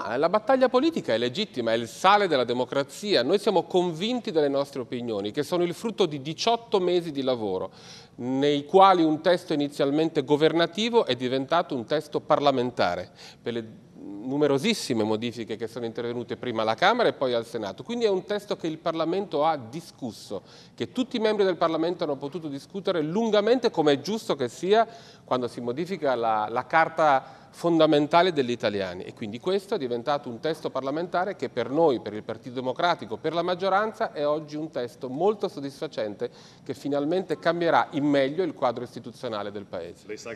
Ma la battaglia politica è legittima, è il sale della democrazia. Noi siamo convinti delle nostre opinioni, che sono il frutto di 18 mesi di lavoro, nei quali un testo inizialmente governativo è diventato un testo parlamentare, per le numerosissime modifiche che sono intervenute prima alla Camera e poi al Senato. Quindi è un testo che il Parlamento ha discusso, che tutti i membri del Parlamento hanno potuto discutere lungamente come è giusto che sia quando si modifica la, la Carta fondamentale degli italiani e quindi questo è diventato un testo parlamentare che per noi, per il Partito Democratico, per la maggioranza è oggi un testo molto soddisfacente che finalmente cambierà in meglio il quadro istituzionale del Paese.